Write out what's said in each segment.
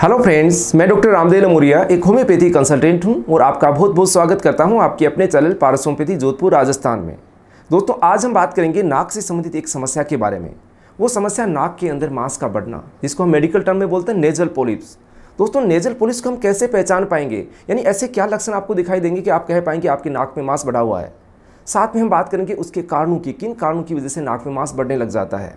hello friends मैं doctor Ramdev Lamoria एक homeopathy consultant हूं और आपका बहुत बहुत स्वागत करता हूं आपके अपने चैनल पारसोमपैथी जोधपुर राजस्थान में दोस्तों आज हम बात करेंगे नाक से संबंधित एक समस्या के बारे में वो समस्या नाक के अंदर मांस का बढ़ना जिसको हम मेडिकल टर्म में बोलते हैं नेजल पोलिप्स दोस्तों नेजल पोलिप्स को हम कैसे पहचान पाएंगे यानी ऐसे क्या लक्षण आपको दिखाई देंगे कि आप कह पाएंगे आपके नाक में मांस बढ़ा हुआ है साथ में हम बात करेंगे उसके कारणों की किन कारणों की वजह से नाक में मांस बढ़ने लग जाता है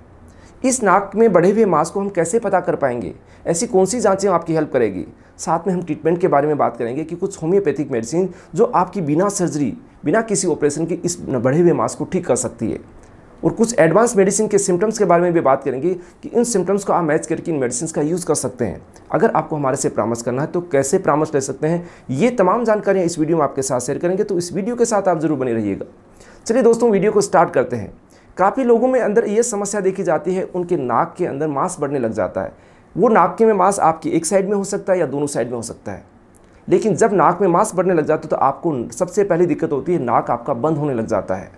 इस नाक में बढ़े हुए मास को हम कैसे पता कर पाएंगे ऐसी कौन सी जाँचें आपकी हेल्प करेगी साथ में हम ट्रीटमेंट के बारे में बात करेंगे कि कुछ होम्योपैथिक मेडिसिन जो आपकी बिना सर्जरी बिना किसी ऑपरेशन के इस बढ़े हुए मास को ठीक कर सकती है और कुछ एडवांस मेडिसिन के सिम्टम्स के बारे में भी बात करेंगे कि इन सिम्टम्स को आप मैच करके इन मेडिसिन का यूज़ कर सकते हैं अगर आपको हमारे से परामर्श करना है तो कैसे परामर्श ले सकते हैं ये तमाम जानकारियाँ इस वीडियो में आपके साथ शेयर करेंगे तो इस वीडियो के साथ आप जरूर बने रहिएगा चलिए दोस्तों वीडियो को स्टार्ट करते हैं काफ़ी लोगों में अंदर ये समस्या देखी जाती है उनके नाक के अंदर मांस बढ़ने लग जाता है वो नाक के में मांस आपकी एक साइड में हो सकता है या दोनों साइड में हो सकता है लेकिन जब नाक में मांस बढ़ने लग जाता है तो आपको सबसे पहली दिक्कत होती है नाक आपका बंद होने लग जाता है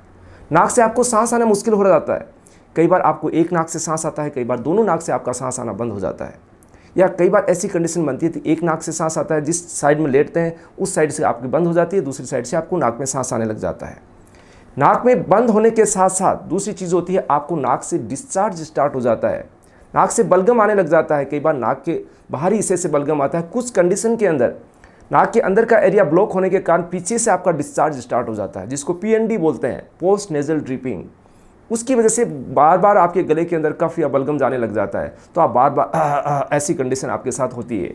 नाक से आपको सांस आना मुश्किल हो जाता है कई बार आपको एक नाक से सांस आता है कई बार दोनों नाक से आपका सांस आना बंद हो जाता है या कई बार ऐसी कंडीशन बनती है कि एक नाक से सांस आता है जिस साइड में लेटते हैं उस साइड से आपकी बंद हो जाती है दूसरी साइड से आपको नाक में सांस आने लग जाता है नाक में बंद होने के साथ साथ दूसरी चीज़ होती है आपको नाक से डिस्चार्ज स्टार्ट हो जाता है नाक से बलगम आने लग जाता है कई बार नाक के बाहरी हिस्से से बलगम आता है कुछ कंडीशन के अंदर नाक के अंदर का एरिया ब्लॉक होने के कारण पीछे से आपका डिस्चार्ज स्टार्ट हो जाता है जिसको पी बोलते हैं पोस्ट नेजल ड्रिपिंग उसकी वजह से बार बार आपके गले के अंदर कफ या बलगम जाने लग जाता है तो आप बार बार आ, आ, ऐसी कंडीशन आपके साथ होती है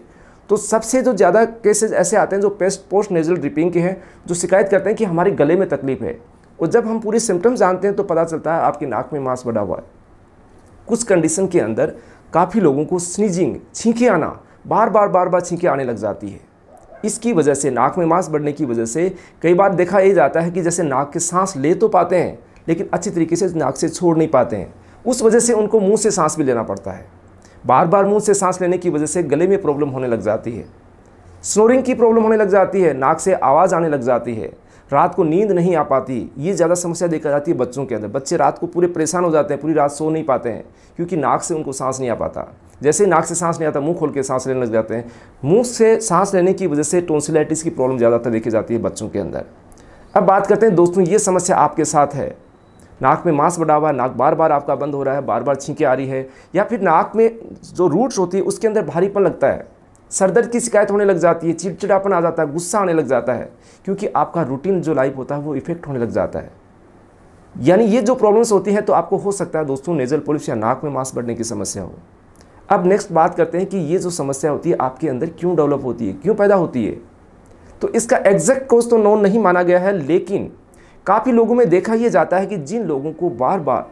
तो सबसे जो ज़्यादा केसेज ऐसे आते हैं जो पेस्ट पोस्ट नेजल ड्रिपिंग के हैं जो शिकायत करते हैं कि हमारे गले में तकलीफ है और जब हम पूरे सिम्टम्स जानते हैं तो पता चलता है आपकी नाक में मांस बढ़ा हुआ है कुछ कंडीशन के अंदर काफ़ी लोगों को स्नीजिंग छींके आना बार बार बार बार छींके आने लग जाती है इसकी वजह से नाक में मांस बढ़ने की वजह से कई बार देखा ये जाता है कि जैसे नाक के सांस ले तो पाते हैं लेकिन अच्छी तरीके से नाक से छोड़ नहीं पाते हैं उस वजह से उनको मुंह से सांस भी लेना पड़ता है बार बार मुंह से सांस लेने की वजह से गले में प्रॉब्लम होने लग जाती है स्नोरिंग की प्रॉब्लम होने लग जाती है नाक से आवाज़ आने लग जाती है रात को नींद नहीं आ पाती ये ज़्यादा समस्या देखा जाती है बच्चों के अंदर बच्चे रात को पूरे परेशान हो जाते हैं पूरी रात सो नहीं पाते हैं क्योंकि नाक से उनको सांस नहीं आ पाता जैसे नाक से सांस नहीं आता मुंह खोल के सांस लेने लग जाते हैं मुंह से सांस लेने की वजह से टोन्सिलाइटिस की प्रॉब्लम ज़्यादातर देखी जाती है बच्चों के अंदर अब बात करते हैं दोस्तों ये समस्या आपके साथ है नाक में मांस बढ़ा हुआ है नाक बार बार आपका बंद हो रहा है बार बार छींके आ रही है या फिर नाक में जो रूट्स होती है उसके अंदर भारीपन लगता है सरदर्द की शिकायत होने लग जाती है चिड़चिड़ापन आ जाता है गुस्सा आने लग जाता है क्योंकि आपका रूटीन जो लाइफ होता है वो इफेक्ट होने लग जाता है यानी ये जो प्रॉब्लम्स होती हैं तो आपको हो सकता है दोस्तों नेजल पॉलिश या नाक में मांस बढ़ने की समस्या हो अब नेक्स्ट बात करते हैं कि ये जो समस्या होती है आपके अंदर क्यों डेवलप होती है क्यों पैदा होती है तो इसका एग्जैक्ट कोज तो नॉन नहीं माना गया है लेकिन काफ़ी लोगों में देखा यह जाता है कि जिन लोगों को बार बार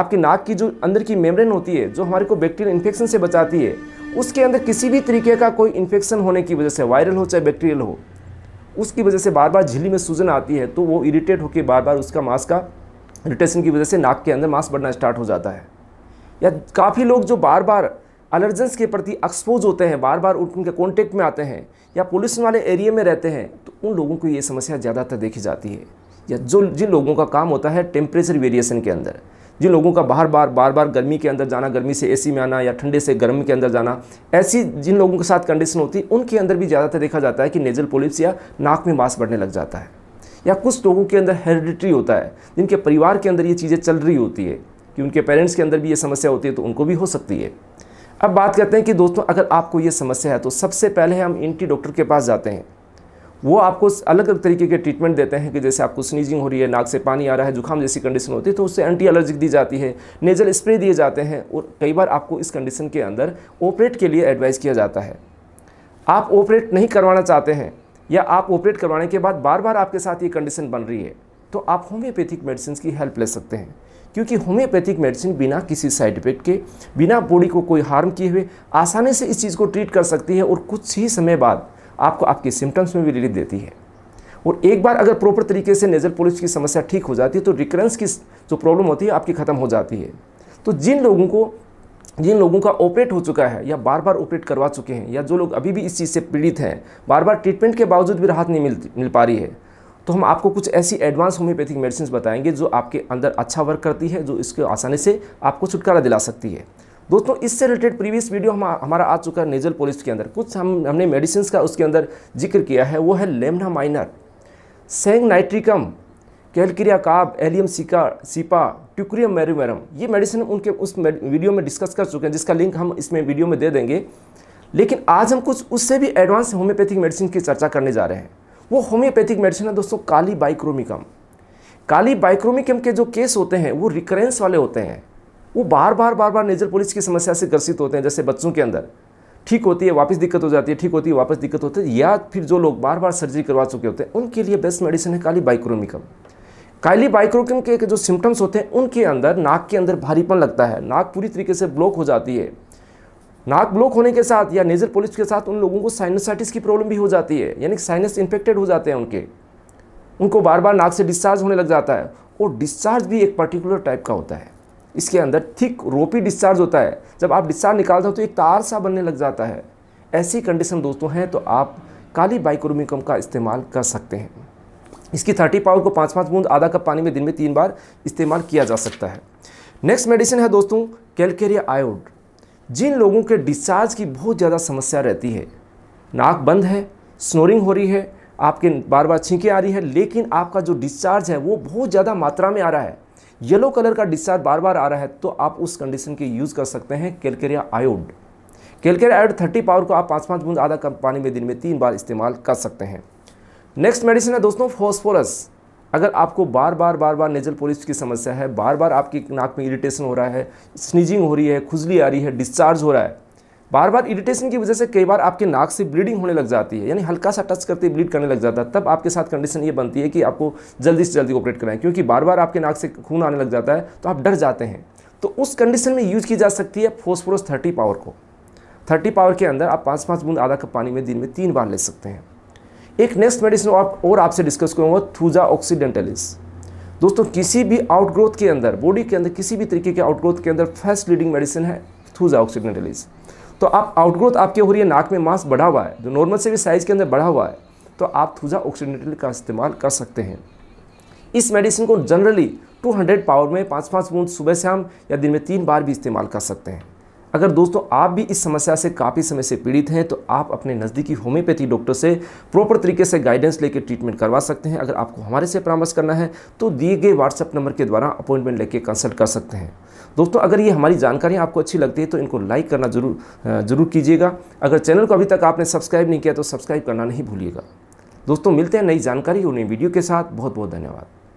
आपके नाक की जो अंदर की मेम्ब्रेन होती है जो हमारे को बैक्टीरियल इन्फेक्शन से बचाती है उसके अंदर किसी भी तरीके का कोई इन्फेक्शन होने की वजह से वायरल हो चाहे बैक्टीरियल हो उसकी वजह से बार बार झिल्ली में सूजन आती है तो वो इरीटेट होकर बार बार उसका मांस का इरीटेशन की वजह से नाक के अंदर मांस बढ़ना स्टार्ट हो जाता है या काफ़ी लोग जो बार बार अलर्जेंस के प्रति एक्सपोज होते हैं बार बार उनके कॉन्टेक्ट में आते हैं या पोल्यूशन वाले एरिए में रहते हैं तो उन लोगों को ये समस्या ज़्यादातर देखी जाती है या जो जिन लोगों का काम होता है टेम्परेचर वेरिएशन के अंदर जिन लोगों का बार बार बार बार गर्मी के अंदर जाना गर्मी से एसी में आना या ठंडे से गर्म के अंदर जाना ऐसी जिन लोगों के साथ कंडीशन होती है उनके अंदर भी ज़्यादातर देखा जाता है कि नेजल पोलिप्स या नाक में मांस बढ़ने लग जाता है या कुछ लोगों के अंदर हेरिडिटरी होता है जिनके परिवार के अंदर ये चीज़ें चल रही होती है कि उनके पेरेंट्स के अंदर भी ये समस्या होती है तो उनको भी हो सकती है अब बात करते हैं कि दोस्तों अगर आपको ये समस्या है तो सबसे पहले हम इंटी डॉक्टर के पास जाते हैं वो आपको अलग अलग तरीके के ट्रीटमेंट देते हैं कि जैसे आपको स्नीजिंग हो रही है नाक से पानी आ रहा है जुकाम जैसी कंडीशन होती है तो उससे एंटी एलर्जिक दी जाती है नेजल स्प्रे दिए जाते हैं और कई बार आपको इस कंडीशन के अंदर ऑपरेट के लिए एडवाइस किया जाता है आप ऑपरेट नहीं करवाना चाहते हैं या आप ऑपरेट करवाने के बाद बार बार आपके साथ ये कंडीशन बन रही है तो आप होम्योपैथिक मेडिसिन की हेल्प ले सकते हैं क्योंकि होम्योपैथिक मेडिसिन बिना किसी साइड इफेक्ट के बिना बॉडी को कोई हार्म किए हुए आसानी से इस चीज़ को ट्रीट कर सकती है और कुछ ही समय बाद आपको आपके सिम्टम्स में भी रिलीफ देती है और एक बार अगर प्रॉपर तरीके से नेजल पॉलिश की समस्या ठीक हो जाती है तो रिकरेंस की जो प्रॉब्लम होती है आपकी ख़त्म हो जाती है तो जिन लोगों को जिन लोगों का ऑपरेट हो चुका है या बार बार ऑपरेट करवा चुके हैं या जो लोग अभी भी इस चीज़ से पीड़ित हैं बार बार ट्रीटमेंट के बावजूद भी राहत नहीं मिल मिल पा रही है तो हम आपको कुछ ऐसी एडवांस होम्योपैथिक मेडिसिन बताएंगे जो आपके अंदर अच्छा वर्क करती है जो इसके आसानी से आपको छुटकारा दिला सकती है दोस्तों इससे रिलेटेड प्रीवियस वीडियो हम हमारा आ चुका है नेजल पॉलिस के अंदर कुछ हम हमने मेडिसिन का उसके अंदर जिक्र किया है वो है लेमना माइनर सेंग नाइट्रिकम कैलक्रिया काब एलियम सिका सिपा ट्यूक्रियम मेरूमेरम ये मेडिसिन उनके उस वीडियो में डिस्कस कर चुके हैं जिसका लिंक हम इसमें वीडियो में दे देंगे लेकिन आज हम कुछ उससे भी एडवांस होम्योपैथिक मेडिसिन की चर्चा करने जा रहे हैं वो होम्योपैथिक मेडिसिन है दोस्तों काली बाइक्रोमिकम काली बाइक्रोमिकम के जो केस होते हैं वो रिकरेंस वाले होते हैं वो बार बार बार बार नेजर पुलिस की समस्या से ग्रसित होते हैं जैसे बच्चों के अंदर ठीक होती है वापस दिक्कत हो जाती है ठीक होती है वापस दिक्कत होती है या फिर जो लोग बार बार सर्जरी करवा चुके होते हैं उनके लिए बेस्ट मेडिसिन है काली बाइक्रोमिकम काली बाइक्रोमिकम के जो सिम्टम्स होते हैं उनके अंदर नाक के अंदर भारीपन लगता है नाक पूरी तरीके से ब्लॉक हो जाती है नाक ब्लॉक होने के साथ या नेजर पोलिप्स के साथ उन लोगों को साइनसाइटिस की प्रॉब्लम भी हो जाती है यानी साइनस इन्फेक्टेड हो जाते हैं उनके उनको बार बार नाक से डिस्चार्ज होने लग जाता है और डिस्चार्ज भी एक पर्टिकुलर टाइप का होता है इसके अंदर थिक रोपी डिस्चार्ज होता है जब आप डिस्चार्ज निकालते हो तो एक तार सा बनने लग जाता है ऐसी कंडीशन दोस्तों हैं तो आप काली बाइक्रोमिकम का इस्तेमाल कर सकते हैं इसकी थर्टी पावर को पाँच पाँच बूंद आधा कप पानी में दिन में तीन बार इस्तेमाल किया जा सकता है नेक्स्ट मेडिसिन है दोस्तों कैलकेरिया आयोड जिन लोगों के डिस्चार्ज की बहुत ज़्यादा समस्या रहती है नाक बंद है स्नोरिंग हो रही है आपके बार बार छींकें आ रही है लेकिन आपका जो डिस्चार्ज है वो बहुत ज़्यादा मात्रा में आ रहा है येलो कलर का डिस्चार्ज बार बार आ रहा है तो आप उस कंडीशन के यूज़ कर सकते हैं calcarea iod calcarea iod thirty power को आप पाँच पाँच बूंद आधा कप पानी में दिन में तीन बार इस्तेमाल कर सकते हैं नेक्स्ट मेडिसिन है दोस्तों फॉस्फोरस अगर आपको बार बार बार बार नेजल पॉलिप्स की समस्या है बार बार आपकी नाक में इरिटेशन हो रहा है स्नीजिंग हो रही है खुजली आ रही है डिस्चार्ज हो रहा है बार बार इरिटेशन की वजह से कई बार आपके नाक से ब्लीडिंग होने लग जाती है यानी हल्का सा टच करते ब्लीड करने लग जाता है तब आपके साथ कंडीशन ये बनती है कि आपको जल्दी से जल्दी ऑपरेट कराएं क्योंकि बार बार आपके नाक से खून आने लग जाता है तो आप डर जाते हैं तो उस कंडीशन में यूज की जा सकती है फोस्फोरस थर्टी पावर को थर्टी पावर के अंदर आप पाँच पाँच बूंद आधा कप पानी में दिन में तीन बार ले सकते हैं एक नेक्स्ट मेडिसिन आप और आपसे डिस्कस करूँगा थूजा ऑक्सीडेंटलिस दोस्तों किसी भी आउटग्रोथ के अंदर बॉडी के अंदर किसी भी तरीके के आउटग्रोथ के अंदर फर्स्ट लीडिंग मेडिसिन है थूजा ऑक्सीडेंटलिस तो आप आउटग्रोथ आपकी हो रही है नाक में मांस बढ़ा हुआ है जो नॉर्मल से भी साइज़ के अंदर बढ़ा हुआ है तो आप थूजा ऑक्सीडेंटल का इस्तेमाल कर सकते हैं इस मेडिसिन को जनरली 200 पावर में पाँच पाँच बूंद सुबह शाम या दिन में तीन बार भी इस्तेमाल कर सकते हैं अगर दोस्तों आप भी इस समस्या से काफ़ी समय से पीड़ित हैं तो आप अपने नज़दीकी होम्योपैथी डॉक्टर से प्रॉपर तरीके से गाइडेंस लेकर ट्रीटमेंट करवा सकते हैं अगर आपको हमारे से परामर्श करना है तो दिए गए व्हाट्सएप नंबर के द्वारा अपॉइंटमेंट लेके कंसल्ट कर सकते हैं दोस्तों अगर ये हमारी जानकारियाँ आपको अच्छी लगती है तो इनको लाइक करना जरूर जरूर कीजिएगा अगर चैनल को अभी तक आपने सब्सक्राइब नहीं किया तो सब्सक्राइब करना नहीं भूलिएगा दोस्तों मिलते हैं नई जानकारी और नई वीडियो के साथ बहुत बहुत धन्यवाद